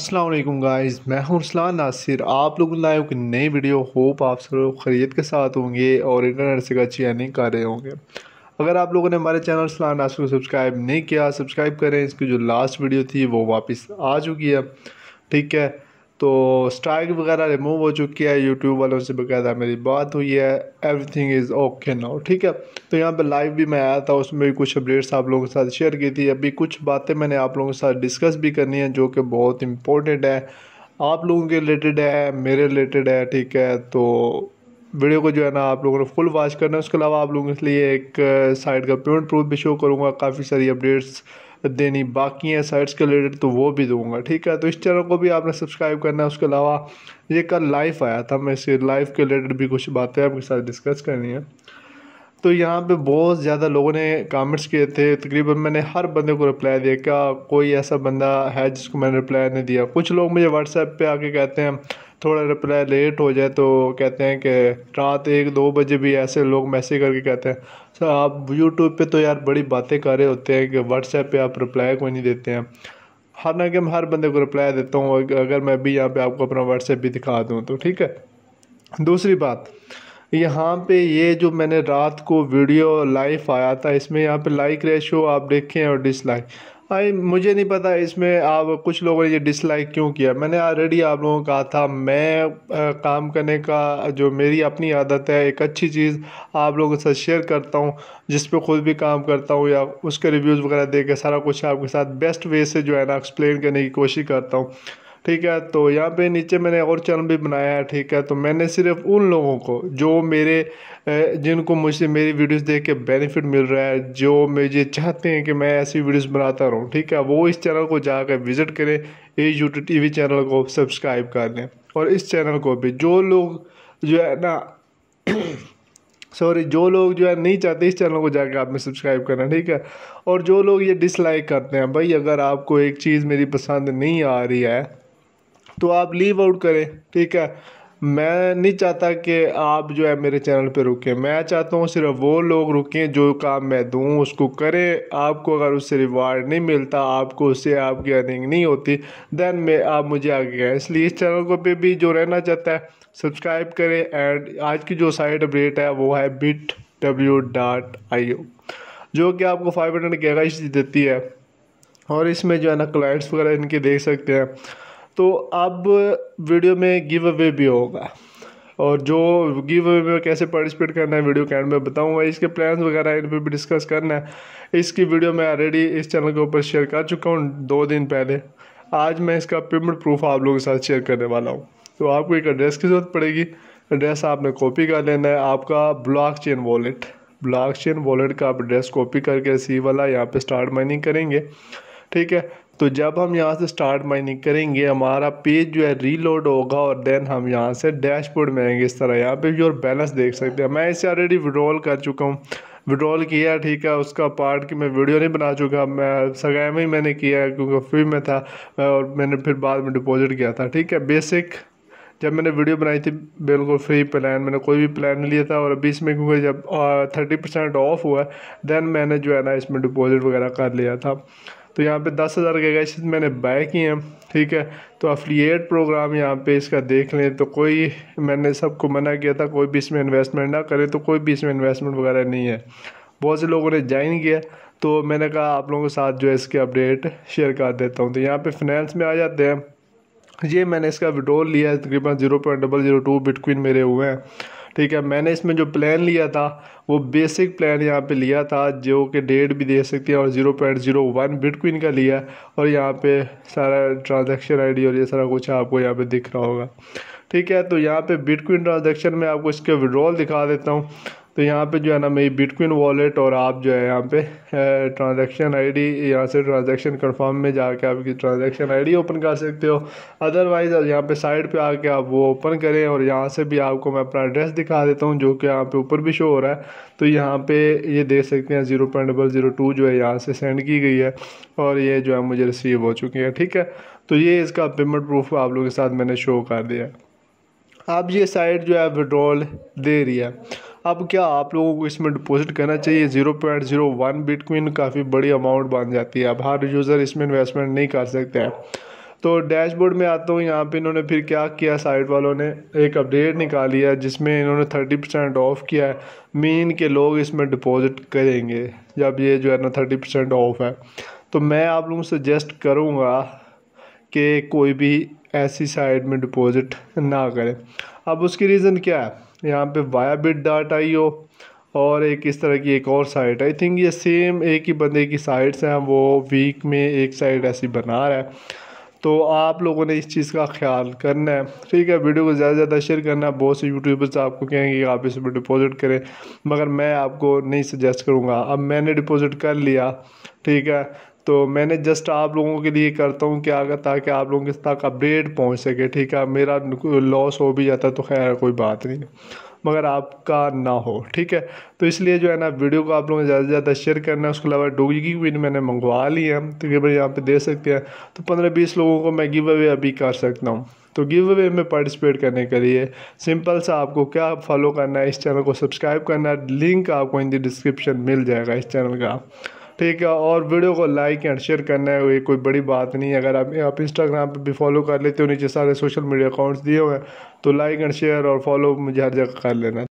Aslam guys मैं हूँ रुसलान नासिर आप लोग लाइव एक नई वीडियो होप आप सब लोग खरीद के साथ होंगे और इंटरनेट से अच्छी अर्निंग कर रहे होंगे अगर आप लोगों ने हमारे चैनल रुसलान नासिर को सब्सक्राइब नहीं किया सब्सक्राइब करें इसकी जो लास्ट वीडियो थी वो वापस आ चुकी है ठीक है तो स्ट्राइक वगैरह रिमूव हो चुकी है यूट्यूब वालों से बकायदा मेरी बात हुई है एवरीथिंग इज़ ओके नाउ ठीक है तो यहाँ पे लाइव भी मैं आया था उसमें भी कुछ अपडेट्स आप लोगों के साथ शेयर की थी अभी कुछ बातें मैंने आप लोगों के साथ डिस्कस भी करनी है जो कि बहुत इंपॉर्टेंट है आप लोगों के रिलेटेड है मेरे रिलेटेड है ठीक है तो वीडियो को जो है ना आप लोगों ने फुल वॉच करना है उसके अलावा आप लोगों के लिए एक साइड का पेमेंट प्रूफ भी शो करूँगा काफ़ी सारी अपडेट्स देनी बाकी हैं साइट्स के रिलेटेड तो वो भी दूंगा ठीक है तो इस चैनल को भी आपने सब्सक्राइब करना है उसके अलावा ये कल लाइव आया था मैं इसे लाइव के रिलेटेड भी कुछ बातें आपके साथ डिस्कस करनी है तो यहाँ पे बहुत ज़्यादा लोगों ने कमेंट्स किए थे तकरीबन मैंने हर बंदे को रिप्लाई दिया क्या कोई ऐसा बंदा है जिसको मैंने रिप्लाई नहीं दिया कुछ लोग मुझे व्हाट्सएप पे आके कहते हैं थोड़ा रिप्लाई लेट हो जाए तो कहते हैं कि रात एक दो बजे भी ऐसे लोग मैसेज करके कहते हैं सर आप यूट्यूब पे तो यार बड़ी बातें कर रहे होते हैं कि व्हाट्सएप पे आप रिप्लाई कोई नहीं देते हैं हर ना कि मैं हर बंदे को रिप्लाई देता हूँ अगर मैं भी यहाँ पे आपको अपना व्हाट्सएप भी दिखा दूँ तो ठीक है दूसरी बात यहाँ पे ये जो मैंने रात को वीडियो लाइव आया था इसमें यहाँ पे लाइक रेशियो आप देखें और डिसलाइक भाई मुझे नहीं पता इसमें आप कुछ लोगों ने ये डिसलाइक क्यों किया मैंने ऑलरेडी आप लोगों को कहा था मैं आ, काम करने का जो मेरी अपनी आदत है एक अच्छी चीज़ आप लोगों के साथ शेयर करता हूँ जिस पर खुद भी काम करता हूँ या उसके रिव्यूज़ वगैरह दे के सारा कुछ आपके साथ बेस्ट वे से जो है ना एक्सप्लेन करने की कोशिश करता हूँ ठीक है तो यहाँ पे नीचे मैंने और चैनल भी बनाया है ठीक है तो मैंने सिर्फ उन लोगों को जो मेरे जिनको मुझसे मेरी वीडियोस देख के बेनिफिट मिल रहा है जो मुझे चाहते हैं कि मैं ऐसी वीडियोस बनाता रहूँ ठीक है वो इस चैनल को जाकर विज़िट करें ये यूट्यूब टी चैनल को सब्सक्राइब कर लें और इस चैनल को भी जो लोग जो है ना सॉरी जो लोग जो है नहीं चाहते इस चैनल को जाकर आपने सब्सक्राइब करना ठीक है और जो लोग ये डिसलाइक करते हैं भाई अगर आपको एक चीज़ मेरी पसंद नहीं आ रही है तो आप लीव आउट करें ठीक है मैं नहीं चाहता कि आप जो है मेरे चैनल पे रुकें मैं चाहता हूँ सिर्फ वो लोग रुकें जो काम मैं दूँ उसको करें आपको अगर उससे रिवार्ड नहीं मिलता आपको उससे आपकी अर्निंग नहीं होती देन में आप मुझे आगे गए इसलिए इस चैनल को पे भी जो रहना चाहता है सब्सक्राइब करें एंड आज की जो साइट अपडेट है वो है bit W dot I O जो कि आपको फाइव हंड्रेड गैगाइज देती है और इसमें जो है ना क्लाइंट्स वगैरह इनके देख सकते हैं तो अब वीडियो में गिव अवे भी होगा और जो गिव अवे में कैसे पार्टिसिपेट करना है वीडियो कैंड में बताऊंगा इसके प्लान्स वगैरह इन पर भी डिस्कस करना है इसकी वीडियो मैं ऑलरेडी इस चैनल के ऊपर शेयर कर चुका हूँ दो दिन पहले आज मैं इसका पेमेंट प्रूफ आप लोगों के साथ शेयर करने वाला हूँ तो आपको एक एड्रेस की ज़रूरत पड़ेगी एड्रेस आपने कॉपी कर लेना है आपका blockchain wallet blockchain wallet का आप एड्रेस कॉपी करके सी वाला यहाँ पे स्टार्ट माइनिंग करेंगे ठीक है तो जब हम यहाँ से स्टार्ट माइनिंग करेंगे हमारा पेज जो है रीलोड होगा और देन हम यहाँ से डैशबोर्ड में आएंगे इस तरह यहाँ पे भी और बैलेंस देख सकते हैं मैं इसे ऑलरेडी विड्रॉल कर चुका हूँ विड्रॉल किया ठीक है उसका पार्ट की मैं वीडियो नहीं बना चुका मैं सगाई में ही मैंने किया क्योंकि फ्री में था और मैंने फिर बाद में डिपॉजिट किया था ठीक है बेसिक जब मैंने वीडियो बनाई थी बिल्कुल फ्री प्लान मैंने कोई भी प्लान नहीं लिया था और अभी इसमें क्योंकि जब थर्टी परसेंट ऑफ हुआ देन मैंने जो है ना इसमें डिपॉजिट वगैरह कर लिया था तो यहाँ पे दस हज़ार के गैसेस मैंने बाय किए हैं ठीक है तो अफिलियट प्रोग्राम यहाँ पे इसका देख लें तो कोई मैंने सबको मना किया था कोई भी इसमें इन्वेस्टमेंट ना करे तो कोई भी इसमें इन्वेस्टमेंट वगैरह नहीं है बहुत से लोगों ने ज्वाइन किया तो मैंने कहा आप लोगों के साथ जो है इसके अपडेट शेयर कर देता हूँ तो यहाँ पर फिनेंस में आ जाते हैं ये मैंने इसका विड्रोल लिया है तकरीबन zero point double zero two bitcoin मेरे हुए हैं ठीक है मैंने इसमें जो प्लान लिया था वो बेसिक प्लान यहाँ पे लिया था जो कि डेट भी दे सकती है और zero point zero one bitcoin का लिया है और यहाँ पे सारा ट्रांजैक्शन आईडी और ये सारा कुछ आपको यहाँ पे दिख रहा होगा ठीक है तो यहाँ पे बिटकॉइन ट्रांजेक्शन में आपको इसके विड्रॉल दिखा देता हूँ तो यहाँ पे जो है ना मेरी बिटकॉइन वॉलेट और आप जो है यहाँ पे ट्रांजैक्शन आईडी यहाँ से ट्रांजैक्शन कंफर्म में जाके आपकी ट्रांजैक्शन आईडी ओपन कर सकते हो अदरवाइज़ आप यहाँ पे साइड पे आके आप वो ओपन करें और यहाँ से भी आपको मैं अपना एड्रेस दिखा देता हूँ जो कि यहाँ पे ऊपर भी शो हो रहा है तो यहाँ पर ये देख सकते हैं zero point double zero two जो है यहाँ से सेंड की गई है और ये जो है मुझे रिसीव हो चुकी है ठीक है तो ये इसका पेमेंट प्रूफ आप लोगों के साथ मैंने शो कर दिया है अब ये साइट जो है विड्रॉल दे रही है अब क्या आप लोगों को इसमें डिपॉजिट करना चाहिए zero point zero one bitcoin काफ़ी बड़ी अमाउंट बन जाती है अब हर यूज़र इसमें इन्वेस्टमेंट नहीं कर सकते हैं तो डैशबोर्ड में आता हूँ यहाँ पे इन्होंने फिर क्या किया साइट वालों ने एक अपडेट निकाली है जिसमें इन्होंने थर्टी परसेंट ऑफ किया है मीन के लोग इसमें डिपॉजिट करेंगे जब ये जो है ना थर्टी परसेंट ऑफ है तो मैं आप लोगों से सजेस्ट करूँगा कि कोई भी ऐसी साइट में डिपॉजिट ना करें अब उसकी रीज़न क्या है यहाँ पे वायाबिट डाट आई ओ और एक इस तरह की एक और साइट आई थिंक ये सेम एक ही बंदे की साइट्स हैं वो वीक में एक साइट ऐसी बना रहा है तो आप लोगों ने इस चीज़ का ख्याल करना है ठीक है वीडियो को ज़्यादा से ज़्यादा शेयर करना है बहुत से यूट्यूबर्स आपको कहेंगे कि आप इसमें डिपॉजिट करें मगर मैं आपको नहीं सजेस्ट करूँगा अब मैंने डिपॉजिट कर लिया ठीक है तो मैंने जस्ट आप लोगों के लिए करता हूँ क्या अगर ताकि आप लोगों के तक अपडेट पहुँच सके ठीक है मेरा लॉस हो भी जाता तो खैर कोई बात नहीं मगर आपका ना हो ठीक है तो इसलिए जो है ना वीडियो को आप लोगों ने ज़्यादा से ज़्यादा शेयर करना है उसके अलावा डोगी की भी मैंने मंगवा ली है तकरीबन तो यहाँ पे दे सकते हैं तो पंद्रह बीस लोगों को मैं गिव अवे अभी कर सकता हूँ तो गिव अवे में पार्टिसिपेट करने के लिए सिंपल सा आपको क्या फॉलो करना है इस चैनल को सब्सक्राइब करना है लिंक आपको इन द डिस्क्रिप्शन मिल जाएगा इस चैनल का ठीक है और वीडियो को लाइक एंड शेयर करना है कोई बड़ी बात नहीं है अगर आप आप इंस्टाग्राम पे भी फॉलो कर लेते हो नीचे सारे सोशल मीडिया अकाउंट्स दिए हुए हैं तो लाइक एंड शेयर और फॉलो मुझे हर जगह कर लेना